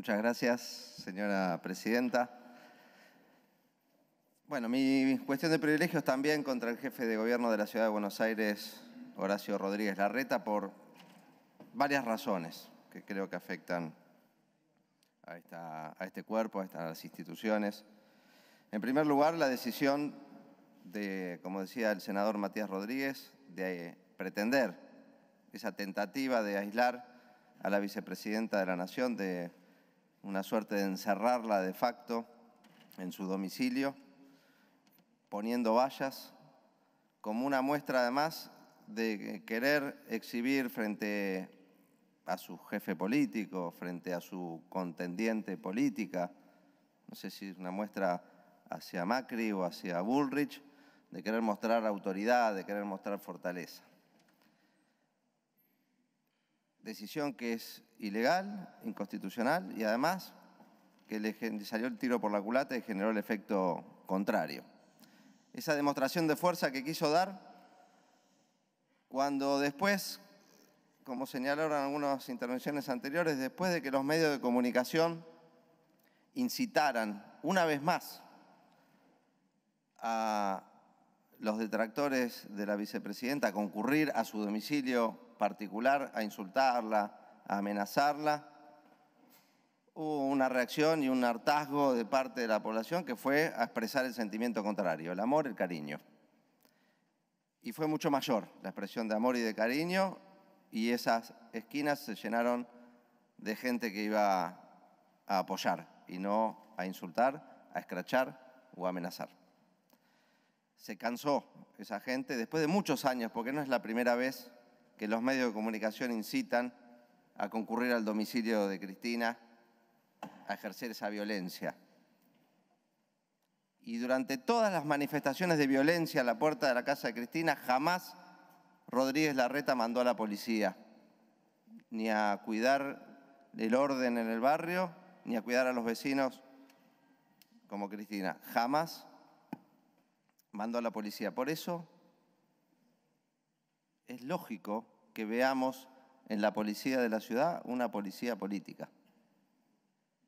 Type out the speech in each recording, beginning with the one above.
Muchas gracias, señora presidenta. Bueno, mi cuestión de privilegios también contra el jefe de gobierno de la Ciudad de Buenos Aires, Horacio Rodríguez Larreta, por varias razones que creo que afectan a, este cuerpo, a estas instituciones. En primer lugar, la decisión de, como decía el senador Matías Rodríguez, de pretender esa tentativa de aislar a la vicepresidenta de la Nación de una suerte de encerrarla de facto en su domicilio, poniendo vallas, como una muestra además de querer exhibir frente a su jefe político, frente a su contendiente política, no sé si es una muestra hacia Macri o hacia Bullrich, de querer mostrar autoridad, de querer mostrar fortaleza decisión que es ilegal, inconstitucional y además que le salió el tiro por la culata y generó el efecto contrario. Esa demostración de fuerza que quiso dar cuando después, como señalaron algunas intervenciones anteriores, después de que los medios de comunicación incitaran una vez más a los detractores de la vicepresidenta a concurrir a su domicilio particular, a insultarla, a amenazarla. Hubo una reacción y un hartazgo de parte de la población que fue a expresar el sentimiento contrario, el amor, el cariño. Y fue mucho mayor la expresión de amor y de cariño y esas esquinas se llenaron de gente que iba a apoyar y no a insultar, a escrachar o a amenazar se cansó esa gente después de muchos años, porque no es la primera vez que los medios de comunicación incitan a concurrir al domicilio de Cristina a ejercer esa violencia. Y durante todas las manifestaciones de violencia a la puerta de la casa de Cristina, jamás Rodríguez Larreta mandó a la policía, ni a cuidar el orden en el barrio, ni a cuidar a los vecinos como Cristina. Jamás mandó a la policía. Por eso es lógico que veamos en la policía de la ciudad una policía política.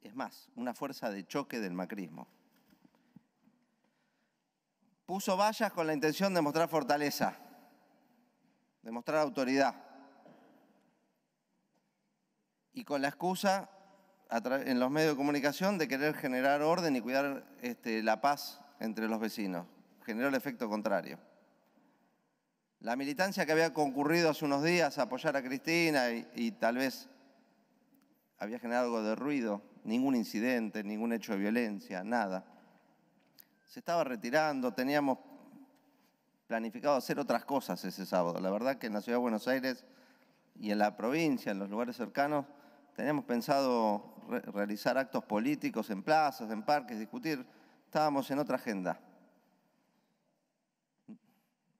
Es más, una fuerza de choque del macrismo. Puso vallas con la intención de mostrar fortaleza, de mostrar autoridad. Y con la excusa en los medios de comunicación de querer generar orden y cuidar este, la paz entre los vecinos generó el efecto contrario. La militancia que había concurrido hace unos días a apoyar a Cristina y, tal vez había generado algo de ruido, ningún incidente, ningún hecho de violencia, nada. Se estaba retirando, teníamos planificado hacer otras cosas ese sábado. La verdad que en la ciudad de Buenos Aires y en la provincia, en los lugares cercanos, teníamos pensado realizar actos políticos en plazas, en parques, discutir. Estábamos en otra agenda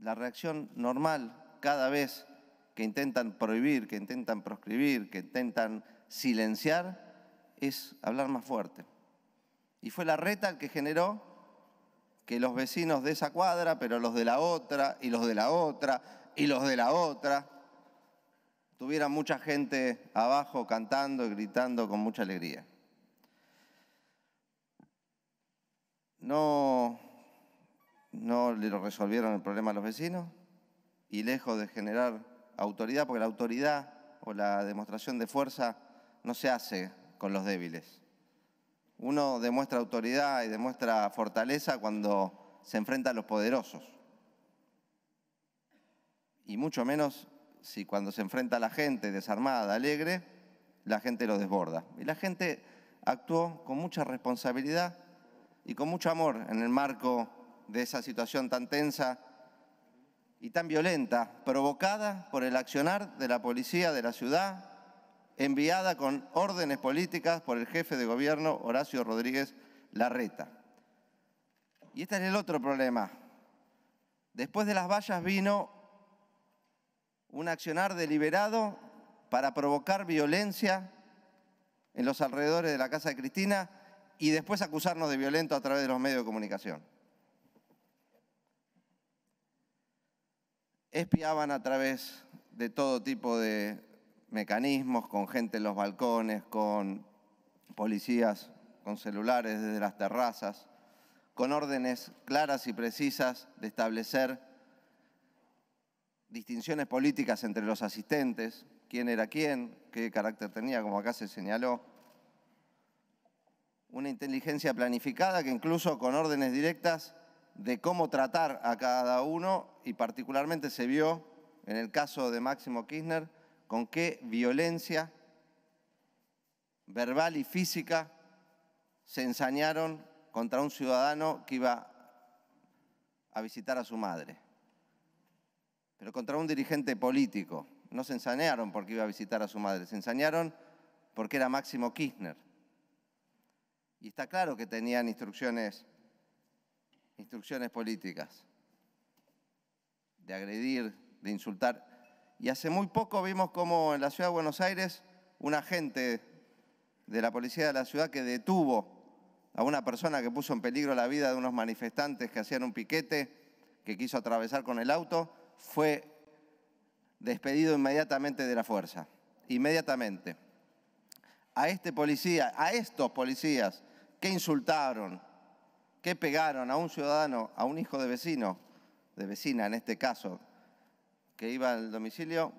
la reacción normal cada vez que intentan prohibir, que intentan proscribir, que intentan silenciar, es hablar más fuerte. Y fue la reta el que generó que los vecinos de esa cuadra, pero los de la otra, y los de la otra, y los de la otra, tuvieran mucha gente abajo cantando y gritando con mucha alegría. No no le resolvieron el problema a los vecinos y lejos de generar autoridad, porque la autoridad o la demostración de fuerza no se hace con los débiles. Uno demuestra autoridad y demuestra fortaleza cuando se enfrenta a los poderosos. Y mucho menos si cuando se enfrenta a la gente desarmada, alegre, la gente lo desborda. Y la gente actuó con mucha responsabilidad y con mucho amor en el marco de esa situación tan tensa y tan violenta, provocada por el accionar de la policía de la ciudad, enviada con órdenes políticas por el jefe de gobierno Horacio Rodríguez Larreta. Y este es el otro problema. Después de las vallas vino un accionar deliberado para provocar violencia en los alrededores de la casa de Cristina y después acusarnos de violento a través de los medios de comunicación. espiaban a través de todo tipo de mecanismos, con gente en los balcones, con policías, con celulares desde las terrazas, con órdenes claras y precisas de establecer distinciones políticas entre los asistentes, quién era quién, qué carácter tenía, como acá se señaló. Una inteligencia planificada que incluso con órdenes directas de cómo tratar a cada uno y particularmente se vio en el caso de Máximo Kirchner con qué violencia verbal y física se ensañaron contra un ciudadano que iba a visitar a su madre, pero contra un dirigente político. No se ensañaron porque iba a visitar a su madre, se ensañaron porque era Máximo Kirchner. Y está claro que tenían instrucciones instrucciones políticas, de agredir, de insultar. Y hace muy poco vimos como en la ciudad de Buenos Aires un agente de la policía de la ciudad que detuvo a una persona que puso en peligro la vida de unos manifestantes que hacían un piquete, que quiso atravesar con el auto, fue despedido inmediatamente de la fuerza. Inmediatamente. A este policía, a estos policías que insultaron, que pegaron a un ciudadano, a un hijo de vecino, de vecina en este caso, que iba al domicilio,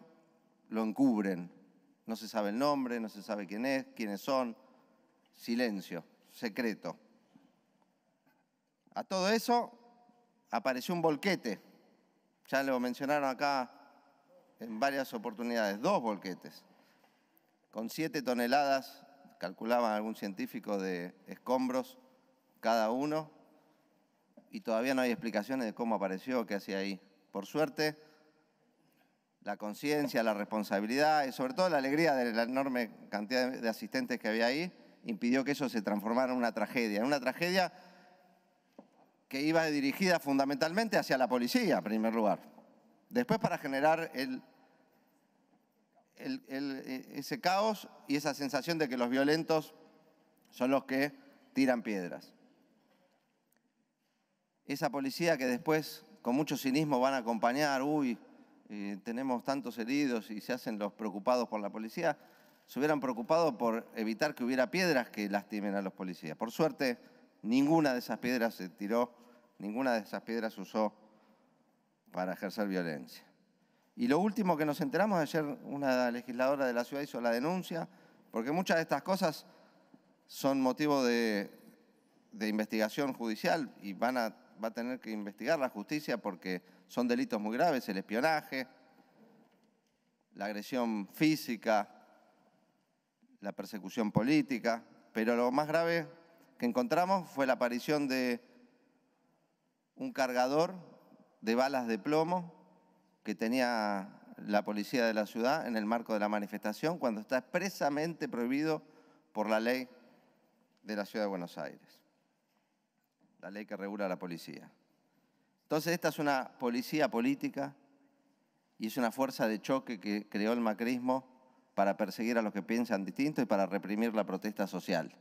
lo encubren. No se sabe el nombre, no se sabe quién es, quiénes son. Silencio, secreto. A todo eso apareció un volquete. Ya lo mencionaron acá en varias oportunidades, dos volquetes, con siete toneladas, calculaban algún científico, de escombros cada uno, y todavía no hay explicaciones de cómo apareció, qué hacía ahí. Por suerte, la conciencia, la responsabilidad y sobre todo la alegría de la enorme cantidad de asistentes que había ahí impidió que eso se transformara en una tragedia, en una tragedia que iba dirigida fundamentalmente hacia la policía, en primer lugar. Después para generar e, ese caos y esa sensación de que los violentos son los que tiran piedras. Esa policía que después con mucho cinismo van a acompañar, uy, eh, tenemos tantos heridos y se hacen los preocupados por la policía, se hubieran preocupado por evitar que hubiera piedras que lastimen a los policías. Por suerte, ninguna de esas piedras se tiró, ninguna de esas piedras se usó para ejercer violencia. Y lo último que nos enteramos ayer, una legisladora de la ciudad hizo la denuncia, porque muchas de estas cosas son motivo de, de investigación judicial y van a va a tener que investigar la justicia porque son delitos muy graves, el espionaje, la agresión física, la persecución política, pero lo más grave que encontramos fue la aparición de un cargador de balas de plomo que tenía la policía de la ciudad en el marco de la manifestación cuando está expresamente prohibido por la ley de la ciudad de Buenos Aires la ley que regula la policía. Entonces esta es una policía política y es una fuerza de choque que creó el macrismo para perseguir a los que piensan distinto y para reprimir la protesta social.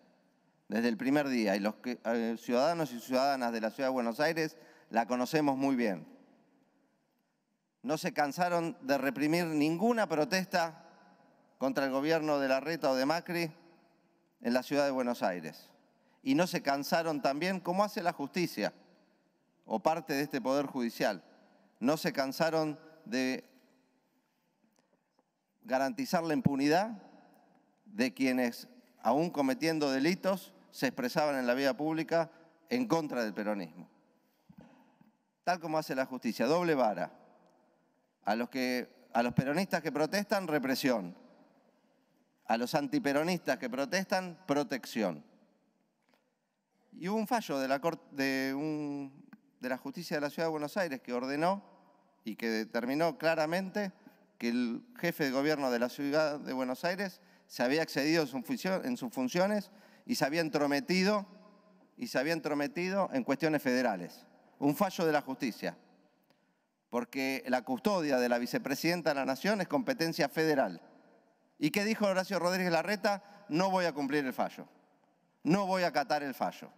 Desde el primer día, y los eh, ciudadanos y ciudadanas de la Ciudad de Buenos Aires la conocemos muy bien. No se cansaron de reprimir ninguna protesta contra el gobierno de Larreta o de Macri en la Ciudad de Buenos Aires y no se cansaron también, como hace la justicia o parte de este poder judicial. No se cansaron de garantizar la impunidad de quienes, aún cometiendo delitos, se expresaban en la vida pública en contra del peronismo. Tal como hace la justicia, doble vara. A los, que, a los peronistas que protestan, represión. A los antiperonistas que protestan, protección y hubo un fallo de la, justicia de la Ciudad de Buenos Aires que ordenó y que determinó claramente que el jefe de gobierno de la Ciudad de Buenos Aires se había excedido en sus funciones y se había entrometido, y se había entrometido en cuestiones federales. Un fallo de la justicia, porque la custodia de la vicepresidenta de la Nación es competencia federal. ¿Y qué dijo Horacio Rodríguez Larreta? No voy a cumplir el fallo, no voy a acatar el fallo.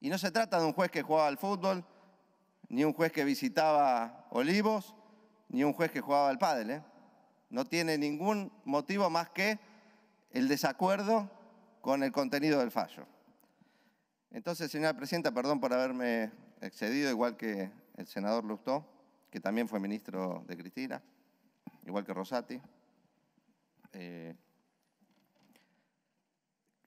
Y no se trata de un juez que jugaba al fútbol, ni un juez que visitaba Olivos, ni un juez que jugaba al pádel. ¿eh? No tiene ningún motivo más que el desacuerdo con el contenido del fallo. Entonces, señora presidenta, perdón por haberme excedido, igual que el senador Lustó, que también fue ministro de Cristina, igual que Rosati. Eh,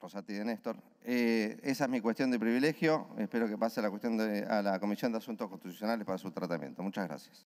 Rosati de Néstor. Eh, esa es mi cuestión de privilegio. Espero que pase la, cuestión a la Comisión de Asuntos Constitucionales para su tratamiento. Muchas gracias.